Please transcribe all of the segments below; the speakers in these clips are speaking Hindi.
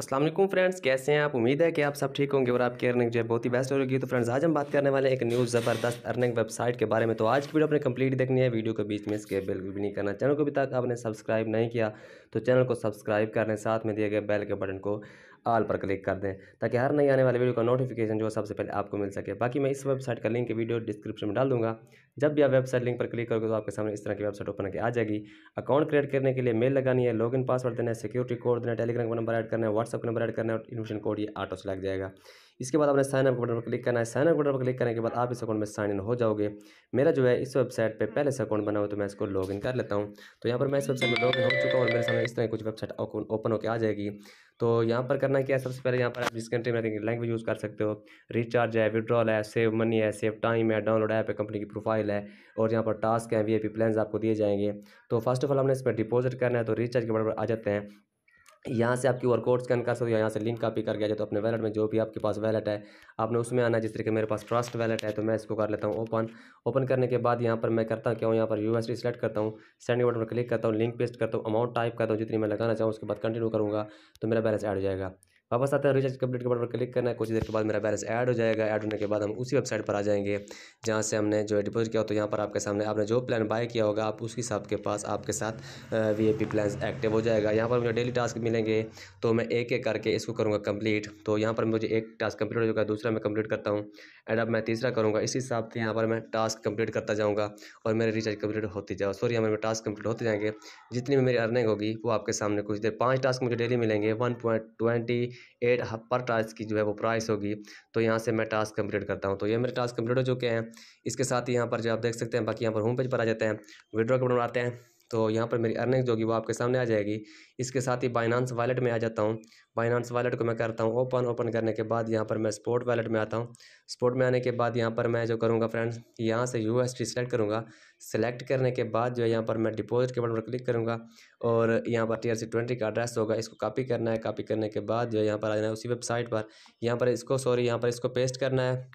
असलम फ्रेंड्स कैसे हैं आप उम्मीद है कि आप सब ठीक होंगे और आपकी अर्निंग जो है बहुत ही बेस्ट होगी तो फ्रेंड्स आज हम बात करने वाले हैं एक न्यूज़ ज़बरदस्त अर्निंग वेबसाइट के बारे में तो आज की वीडियो अपने कंप्लीट देखनी है वीडियो के बीच में इसके बिल्कुल भी नहीं करना चैनल को अभी तक आपने सब्सक्राइब नहीं किया तो चैनल को सब्सक्राइब करने साथ में दिए गए बेल के बटन को आल पर क्लिक कर दें ताकि हर नई आने वाली वीडियो का नोटिफिकेशन जो है सबसे पहले आपको मिल सके बाकी मैं इस वेबसाइट का लिंक वीडियो डिस्क्रिप्शन में डाल दूंगा जब भी आप वेबसाइट लिंक पर क्लिक करोगे तो आपके सामने इस तरह की वेबसाइट ओपन करके आ जाएगी अकाउंट क्रिएट करने के लिए मेल लगानी है लॉगिन पासवर्ड देना है सिक्योरिटी कोड देना टेलीग्राम का नंबर एड करना है व्हाट्सअप का नंबर एड करना है और कोड ये ऑटो से लग जाएगा इसके बाद आपने साइन अप बटन पर क्लिक करना है साइन अप बटन पर क्लिक करने के बाद आप इस अकाउंट में साइन इन हो जाओगे मेरा जो है इस वेबसाइट पे पहले से अकाउंट बना हुआ तो मैं इसको लॉगिन कर लेता हूँ तो यहाँ पर मैं इस वेबसाइट में लॉगिन हो चुका हूँ और मेरे सामने इस तरह कुछ वेबसाइट ओपन होकर आ जाएगी तो यहाँ पर करना क्या है सबसे पहले यहाँ पर आप जिस कंट्री में लैंग्वेज यूज़ कर सकते हो रिचार्ज है विड्रॉल है सेव मनी है सेव टाइम है डाउनलोड ऐप है कंपनी की प्रोफाइल है और यहाँ पर टास्क है वी आई प्लान्स आपको दिए जाएंगे तो फर्स्ट ऑफ ऑल हमने इस पर डिपॉजिट करना है तो रिचार्ज के बराबर आ जाते हैं यहाँ से आपकी कोड स्कैन कर सकते हो यहाँ से लिंक कॉपी करके आ जाए तो अपने वैलेट में जो भी आपके पास वैलेट है आपने उसमें आना जिस तरीके मेरे पास ट्रस्ट वैलेट है तो मैं इसको कर लेता हूँ ओपन ओपन करने के बाद यहाँ पर मैं करता हूँ क्या हूँ यहाँ पर यू एस सेलेक्ट करता हूँ सेंडिंग बटन पर क्लिक करता हूँ लिंक पेस्ट करता हूँ अमाउंट टाइप करता हूँ जितनी मैं लगाना चाहूँ उसके बाद कंटिन्यू करूँगा तो मेरा बैलेंस ऐड हो जाएगा वापस आते हैं रिचार्ज कंप्लीट के बटन पर क्लिक करना है कुछ देर के बाद मेरा बैलेंस ऐड हो जाएगा ऐड होने के बाद हम उसी वेबसाइट पर आ जाएंगे जहाँ से हमने जो डिपोजिट किया तो यहाँ पर आपके सामने आपने जो प्लान बाय किया होगा आप उसके हिसाब के पास आपके साथ V A P plan active हो जाएगा यहाँ पर मुझे डेली टास्क मिलेंगे तो मैं एक एक करके इसको करूँगा कम्प्लीट तो यहाँ पर मुझे एक टास्क कंप्लीट हो जाएगा दूसरा मैं कंप्लीट करता हूँ एंड अब मैं तीसरा करूँगा इसी हिसाब से यहाँ पर मैं टास्क कंप्लीट करता जाऊँगा और मेरे रिचार्ज कम्प्लीट होती जाएगा सॉरी हमारे टास्क कंप्लीट होते जाएंगे जितनी भी मेरी अर्निंग होगी वो आपके सामने कुछ देर पाँच टास्क मुझे डेली मिलेंगे वन पॉइंट ट्वेंटी एट पर टास्क की जो है वो प्राइस होगी तो यहाँ से मैं टास्क कंप्लीट करता हूँ तो ये मेरे टास्क कंप्लीट हो चुके हैं इसके साथ ही यहाँ पर जो आप देख सकते हैं बाकी यहाँ पर होम पेज पर आ जाते हैं विड्रॉ के बनाते हैं तो यहाँ पर मेरी अर्निंग जो होगी वो आपके सामने आ जाएगी इसके साथ ही बाइनानस वालेट में आ जाता हूँ बाइनांस वालेट को मैं करता हूँ ओपन ओपन करने के बाद यहाँ पर मैं स्पोर्ट वालेट में आता हूँ स्पोर्ट में आने के बाद यहाँ पर मैं जो करूँगा फ्रेंड्स यहाँ से यू एस सेलेक्ट करूँगा सेलेक्ट करने के बाद जो है यहाँ पर मैं डिपोज़िट के बटन पर क्लिक करूँगा और यहाँ पर टी आर सी ट्वेंटी का एड्रेस होगा इसको कॉपी करना है कॉपी करने के बाद जो है यहाँ पर आ जाना है उसी वेबसाइट पर यहाँ पर इसको सॉरी यहाँ पर इसको पेस्ट करना है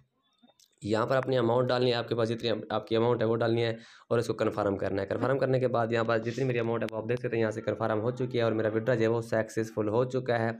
यहाँ पर अपनी अमाउंट डालनी है आपके पास जितनी आपकी अमाउंट है वो डालनी है और इसको कन्फर्म करना है कन्फर्म करने के बाद यहाँ पर जितनी मेरी अमाउंट है वो आप देख सकते हैं यहाँ से कन्फर्म हो चुकी है और मेरा विड्रा जो है वो सक्सेसफुल हो चुका है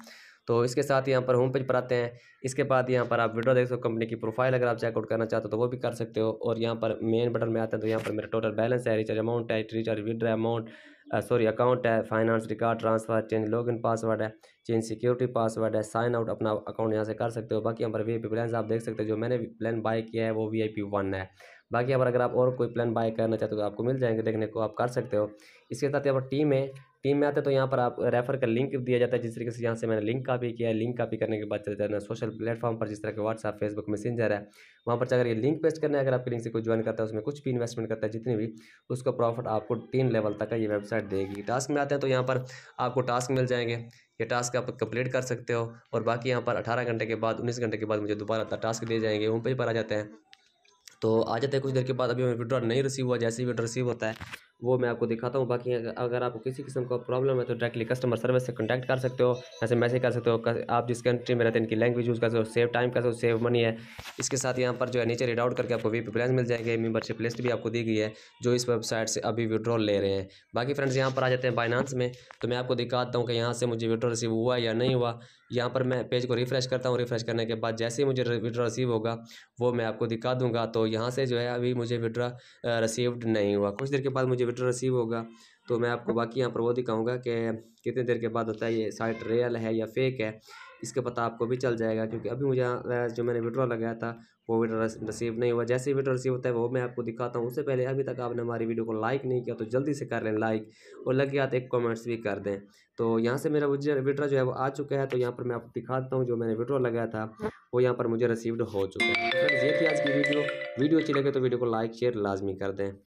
तो इसके साथ यहाँ पर होम पेज पर आते हैं इसके बाद यहाँ पर आप विड्रॉ देख सकते हो कंपनी की प्रोफाइल अगर आप चेकआउट करना चाहते हो तो वो भी कर सकते हो और यहाँ पर मेन बटन में आते हैं तो यहाँ पर मेरा टोटल बैलेंस है रिचार्ज अमाउंट है recharge withdraw amount sorry account है finance record transfer change log in password है चेंज सिक्योरिटी पासवर्ड है साइन आउट अपना अकाउंट यहाँ से कर सकते हो बाकी हमारे वी प्लान आप देख सकते हो जो मैंने प्लान बाय किया है वो वी आई है बाकी यहाँ पर अगर आप और कोई प्लान बाय करना चाहते हो तो आपको मिल जाएंगे देखने को आप कर सकते हो इसके साथ ही अब टीम है टीम में आते तो यहाँ पर आप रेफर का लिंक दिया जाता है जिस तरीके से यहाँ से मैंने लिंक कापी किया है लिंक कापी करने के बाद चले जाना सोशल प्लेटफॉर्म पर जिस तरह के व्हाट्सअप फेसबुक मैसेंजर है वहाँ पर चाहिए ये लिंक पेस्ट करना है अगर आपके लिंक से कोई ज्वाइन करता है उसमें कुछ भी इन्वेस्टमेंट करता है जितनी भी उसका प्रॉफिट आपको तीन लेवल तक का ये वेबसाइट देगी टास्क में आते हैं तो यहाँ पर आपको टास्क मिल जाएंगे ये टास्क आप कंप्लीट कर सकते हो और बाकी यहाँ पर अठारह घंटे के बाद उन्नीस घंटे के बाद मुझे दोबारा टास्क दिए जाएंगे होम पेज पर आ जाते हैं तो आ जाते हैं कुछ देर के बाद अभी विड्रॉ नहीं रिसीव हुआ जैसे ही विड्रॉ रिसीव होता है वो मैं आपको दिखाता हूँ बाकी अगर आपको किसी किस्म का प्रॉब्लम है तो डायरेक्टली कस्टमर सर्विस से कॉन्टैक्ट कर सकते हो ऐसे मैसेज कर सकते हो आप जिस कंट्री में रहते हैं इनकी लैंग्वेज यूज़ कर सकते हो सेव टाइम कर सकते हो सेव मनी है इसके साथ यहाँ पर जो है नीचे रीड आउट करके आपको वी प्लान मिल जाएंगे मेम्बरशिप लिस्ट भी आपको दी गई है जो इस वेबसाइट से अभी विड्रॉल ले रहे हैं बाकी फ्रेंड्स यहाँ पर आ जाते हैं बाइनांस में तो मैं आपको दिखाता हूँ कि यहाँ से मुझे विड्रॉ रिसीव हुआ या नहीं हुआ यहाँ पर मैं पेज को रिफ़्रेश करता हूँ रिफ़्रेश करने के बाद जैसे ही मुझे विड्रा रिसीव होगा वो मैं आपको दिखा दूंगा तो यहाँ से जो है अभी मुझे विड्रा रिसीव्ड नहीं हुआ कुछ देर के बाद मुझे विड्रा रिसीव होगा तो मैं आपको हाँ। बाकी यहाँ पर वो दिखाऊँगा कि कितने देर के बाद होता है ये साइट रियल है या फेक है इसका पता आपको भी चल जाएगा क्योंकि अभी मुझे जो मैंने विड्रॉ लगाया था वो विड्रॉ रिसीव नहीं हुआ जैसे ही विड्रॉ रिसीव होता है वो मैं आपको दिखाता हूँ उससे पहले अभी तक आपने हमारी वीडियो को लाइक नहीं किया तो जल्दी से कर लें लाइक और गया तो एक कमेंट्स भी कर दें तो यहाँ से मेरा विड्रॉ जो है वो आ चुका है तो यहाँ पर मैं आपको दिखाता हूँ जो मैंने विड्रॉ लगाया था हाँ। वो यहाँ पर मुझे रिसीव हो चुका है तो ये थी आज की वीडियो वीडियो अच्छी लगे तो वीडियो को लाइक शेयर लाजमी कर दें